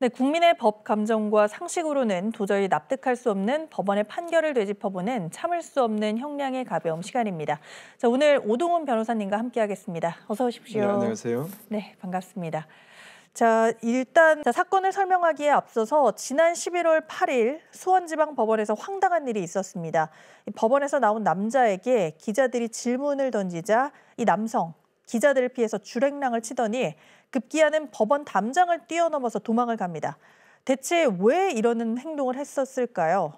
네, 국민의 법 감정과 상식으로는 도저히 납득할 수 없는 법원의 판결을 되짚어보는 참을 수 없는 형량의 가벼움 시간입니다. 자, 오늘 오동훈 변호사님과 함께하겠습니다. 어서 오십시오. 네, 안녕하세요. 네, 반갑습니다. 자, 일단 자, 사건을 설명하기에 앞서서 지난 11월 8일 수원지방법원에서 황당한 일이 있었습니다. 법원에서 나온 남자에게 기자들이 질문을 던지자 이 남성 기자들을 피해서 줄행랑을 치더니 급기야는 법원 담장을 뛰어넘어서 도망을 갑니다. 대체 왜 이러는 행동을 했었을까요?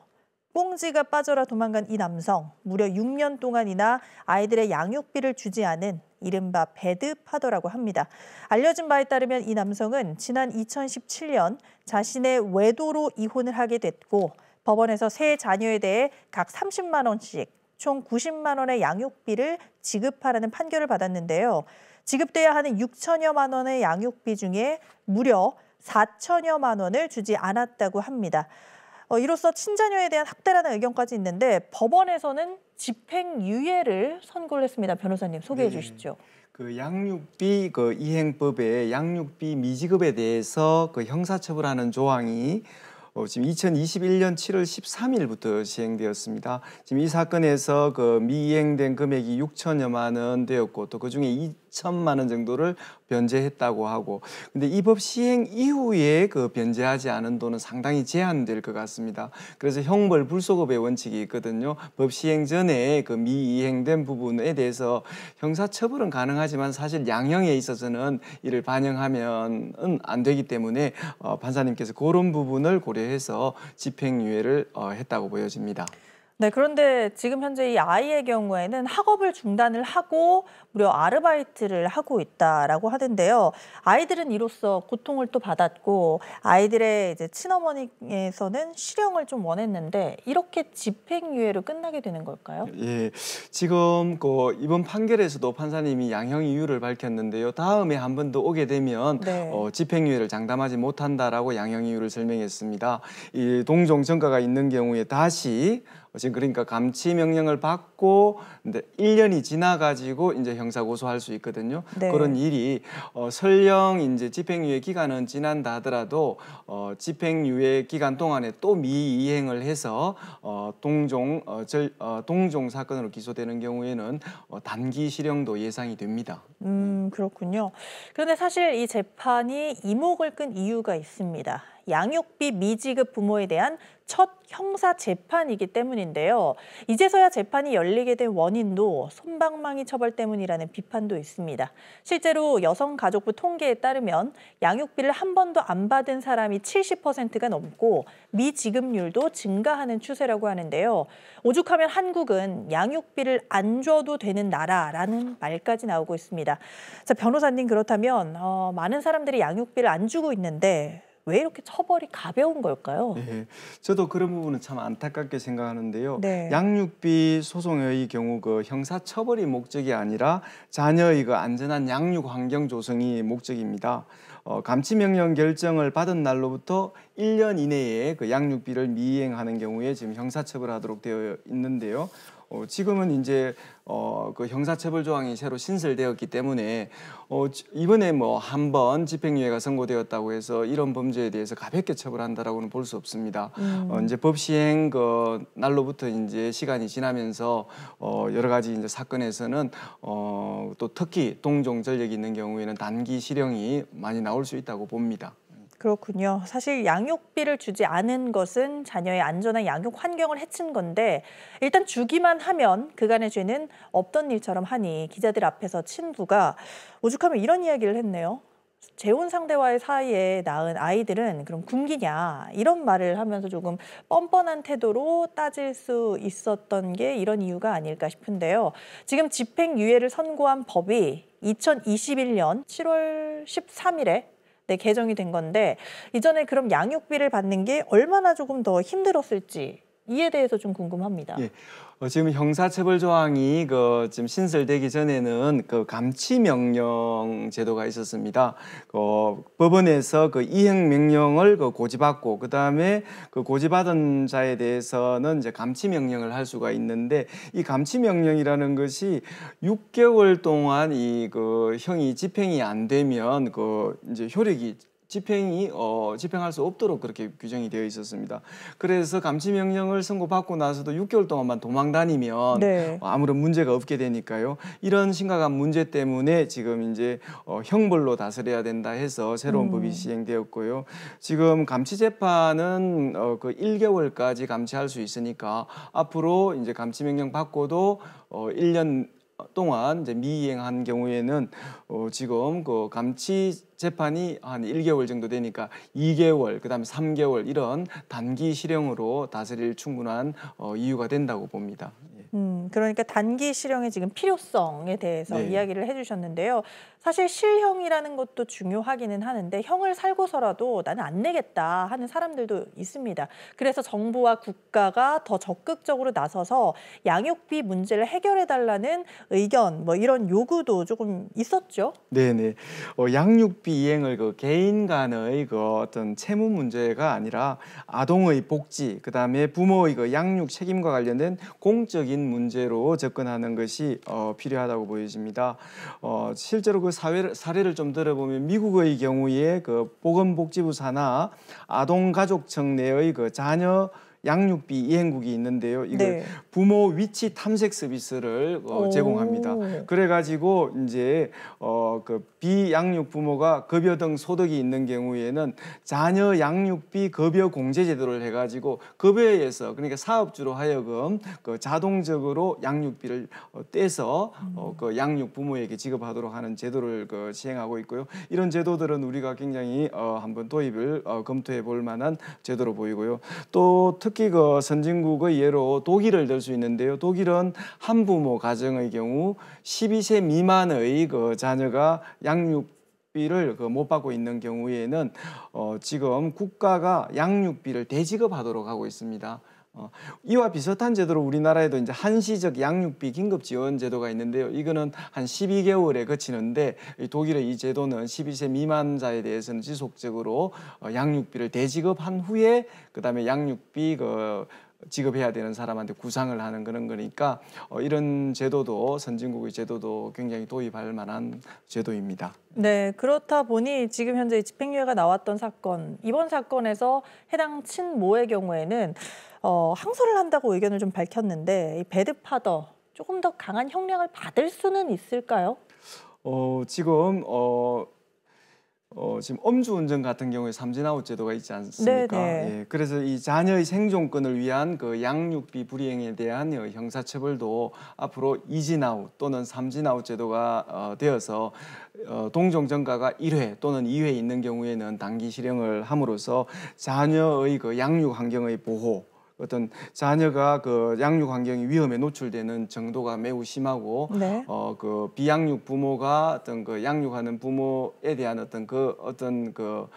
뽕지가 빠져라 도망간 이 남성, 무려 6년 동안이나 아이들의 양육비를 주지 않은 이른바 배드파더라고 합니다. 알려진 바에 따르면 이 남성은 지난 2017년 자신의 외도로 이혼을 하게 됐고 법원에서 세 자녀에 대해 각 30만 원씩 총 90만 원의 양육비를 지급하라는 판결을 받았는데요. 지급돼야 하는 6천여만 원의 양육비 중에 무려 4천여만 원을 주지 않았다고 합니다. 어, 이로써 친자녀에 대한 학대라는 의견까지 있는데 법원에서는 집행유예를 선고를 했습니다. 변호사님 소개해 네. 주시죠. 그 양육비 그 이행법에 양육비 미지급에 대해서 그 형사처벌하는 조항이 어, 지금 2021년 7월 13일부터 시행되었습니다. 지금 이 사건에서 그 미이행된 금액이 6천여만 원 되었고 또 그중에 천만 원 정도를 변제했다고 하고 근데 이 법 시행 이후에 그 변제하지 않은 돈은 상당히 제한될 것 같습니다. 그래서 형벌 불소급의 원칙이 있거든요. 법 시행 전에 그 미이행된 부분에 대해서 형사처벌은 가능하지만 사실 양형에 있어서는 이를 반영하면은 안 되기 때문에 어, 판사님께서 그런 부분을 고려해서 집행유예를 어, 했다고 보여집니다. 네, 그런데 지금 현재 이 아이의 경우에는 학업을 중단을 하고 무려 아르바이트를 하고 있다라고 하던데요. 아이들은 이로써 고통을 또 받았고 아이들의 이제 친어머니에서는 실형을 좀 원했는데 이렇게 집행유예로 끝나게 되는 걸까요? 예, 지금 그 이번 판결에서도 판사님이 양형 이유를 밝혔는데요. 다음에 한 번 더 오게 되면 네. 어, 집행유예를 장담하지 못한다라고 양형 이유를 설명했습니다. 이 동종 전과가 있는 경우에 다시 지금 그러니까 감치 명령을 받고 근데 1년이 지나가지고 이제 형사 고소할 수 있거든요. 네. 그런 일이 어, 설령 이제 집행유예 기간은 지난다 하더라도 어, 집행유예 기간 동안에 또 미이행을 해서 어, 동종 어, 절, 어, 동종 사건으로 기소되는 경우에는 어, 단기 실형도 예상이 됩니다. 음 그렇군요. 그런데 사실 이 재판이 이목을 끈 이유가 있습니다. 양육비 미지급 부모에 대한 첫 형사 재판이기 때문인데요. 이제서야 재판이 열리게 된 원인도 손방망이 처벌 때문이라는 비판도 있습니다. 실제로 여성가족부 통계에 따르면 양육비를 한 번도 안 받은 사람이 70%가 넘고 미지급률도 증가하는 추세라고 하는데요. 오죽하면 한국은 양육비를 안 줘도 되는 나라라는 말까지 나오고 있습니다. 자, 변호사님 그렇다면 어, 많은 사람들이 양육비를 안 주고 있는데 왜 이렇게 처벌이 가벼운 걸까요? 네, 저도 그런 부분은 참 안타깝게 생각하는데요. 네. 양육비 소송의 경우 그 형사 처벌이 목적이 아니라 자녀의 그 안전한 양육 환경 조성이 목적입니다. 어, 감치 명령 결정을 받은 날로부터 1년 이내에 그 양육비를 미행하는 경우에 지금 형사 처벌하도록 되어 있는데요. 어, 지금은 이제 어, 그 형사처벌 조항이 새로 신설되었기 때문에 어, 이번에 뭐 한 번 집행유예가 선고되었다고 해서 이런 범죄에 대해서 가볍게 처벌한다라고는 볼 수 없습니다. 어, 음. 어, 이제 법 시행 그 날로부터 이제 시간이 지나면서 어, 여러 가지 이제 사건에서는 어, 또 특히 동종 전력이 있는 경우에는 단기 실형이 많이 나올 수 있다고 봅니다. 그렇군요. 사실 양육비를 주지 않은 것은 자녀의 안전한 양육 환경을 해친 건데 일단 주기만 하면 그간의 죄는 없던 일처럼 하니 기자들 앞에서 친부가 오죽하면 이런 이야기를 했네요. 재혼 상대와의 사이에 낳은 아이들은 그럼 굶기냐 이런 말을 하면서 조금 뻔뻔한 태도로 따질 수 있었던 게 이런 이유가 아닐까 싶은데요. 지금 집행유예를 선고한 법이 2021년 7월 13일에 네, 개정이 된 건데 이전에 그럼 양육비를 받는 게 얼마나 조금 더 힘들었을지 이에 대해서 좀 궁금합니다. 예. 어, 지금 형사처벌 조항이 그 지금 신설되기 전에는 그 감치 명령 제도가 있었습니다. 그 법원에서 그 이행 명령을 그 고지받고 그 다음에 그 고지받은 자에 대해서는 이제 감치 명령을 할 수가 있는데 이 감치 명령이라는 것이 6개월 동안 이 그 형이 집행이 안 되면 그 이제 효력이 집행이 어, 집행할 수 없도록 그렇게 규정이 되어 있었습니다. 그래서 감치 명령을 선고받고 나서도 6개월 동안만 도망 다니면 네. 뭐 아무런 문제가 없게 되니까요. 이런 심각한 문제 때문에 지금 이제 어, 형벌로 다스려야 된다 해서 새로운 음. 법이 시행되었고요. 지금 감치 재판은 어, 그 1개월까지 감치할수 있으니까 앞으로 이제 감치 명령 받고도 어, 1년 동안 이제 미이행한 경우에는 어, 지금 그 감치 재판이 한 1개월 정도 되니까 2개월, 그다음에 3개월 이런 단기 실형으로 다스릴 충분한 어, 이유가 된다고 봅니다. 음, 그러니까 단기 실형의 지금 필요성에 대해서 네. 이야기를 해주셨는데요. 사실 실형이라는 것도 중요하기는 하는데 형을 살고서라도 나는 안 내겠다 하는 사람들도 있습니다. 그래서 정부와 국가가 더 적극적으로 나서서 양육비 문제를 해결해 달라는 의견 뭐 이런 요구도 조금 있었죠. 네네. 어, 양육비 이행을 그 개인 간의 그 어떤 채무 문제가 아니라 아동의 복지 그다음에 부모의 그 양육 책임과 관련된 공적인 사인 문제로 접근하는 것이 어, 필요하다고 보여집니다. 어, 실제로 그 사회, 사례를 좀 들어보면 미국의 경우에 그 보건복지부 산하 아동가족청 내의 그 자녀 양육비 이행국이 있는데요. 이걸 네. 부모 위치 탐색 서비스를 어, 제공합니다. 그래가지고 이제 어, 그 비양육 부모가 급여 등 소득이 있는 경우에는 자녀 양육비 급여 공제 제도를 해가지고 급여에서 그러니까 사업주로 하여금 그 자동적으로 양육비를 어, 떼서 어, 그 양육 부모에게 지급하도록 하는 제도를 그 시행하고 있고요. 이런 제도들은 우리가 굉장히 어, 한번 도입을 어, 검토해 볼 만한 제도로 보이고요. 또 특. 특히 그 선진국의 예로 독일을 들 수 있는데요. 독일은 한부모 가정의 경우 12세 미만의 그 자녀가 양육 비를 그 못 받고 있는 경우에는 어, 지금 국가가 양육비를 대지급하도록 하고 있습니다. 어, 이와 비슷한 제도로 우리나라에도 이제 한시적 양육비 긴급 지원 제도가 있는데요. 이거는 한 12개월에 거치는데 이 독일의 이 제도는 12세 미만자에 대해서는 지속적으로 어, 양육비를 대지급한 후에 그다음에 양육비 그 지급해야 되는 사람한테 구상을 하는 그런 거니까 어, 이런 제도도 선진국의 제도도 굉장히 도입할 만한 제도입니다. 네, 그렇다 보니 지금 현재 집행유예가 나왔던 사건, 이번 사건에서 해당 친모의 경우에는 어, 항소를 한다고 의견을 좀 밝혔는데 이 배드파더 조금 더 강한 형량을 받을 수는 있을까요? 어, 지금 어, 어, 지금 음주운전 같은 경우에 삼진아웃 제도가 있지 않습니까? 네, 네. 예, 그래서 이 자녀의 생존권을 위한 그 양육비 불이행에 대한 어, 형사처벌도 앞으로 이진아웃 또는 삼진아웃 제도가 어, 되어서 어, 동종전가가 1회 또는 2회 있는 경우에는 단기 실형을 함으로써 자녀의 그 양육 환경의 보호 어떤 자녀가 그 양육 환경이 위험에 노출되는 정도가 매우 심하고 네. 어그 비양육 부모가 어떤 그 양육하는 부모에 대한 어떤 그 어떤 그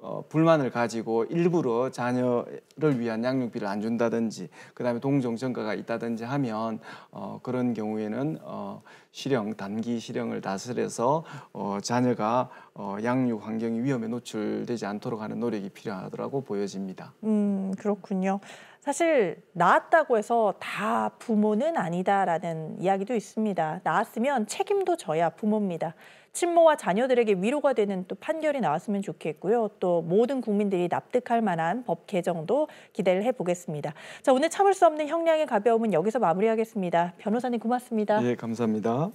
어, 불만을 가지고 일부러 자녀를 위한 양육비를 안 준다든지 그다음에 동종 전과가 있다든지 하면 어, 그런 경우에는 어, 실형 단기 실형을 다스려서 어, 자녀가 어, 양육 환경이 위험에 노출되지 않도록 하는 노력이 필요하더라고 보여집니다. 음 그렇군요. 사실 낳았다고 해서 다 부모는 아니다라는 이야기도 있습니다. 낳았으면 책임도 져야 부모입니다. 친모와 자녀들에게 위로가 되는 또 판결이 나왔으면 좋겠고요. 또 모든 국민들이 납득할 만한 법 개정도 기대를 해보겠습니다. 자, 오늘 참을 수 없는 형량의 가벼움은 여기서 마무리하겠습니다. 변호사님 고맙습니다. 예, 감사합니다.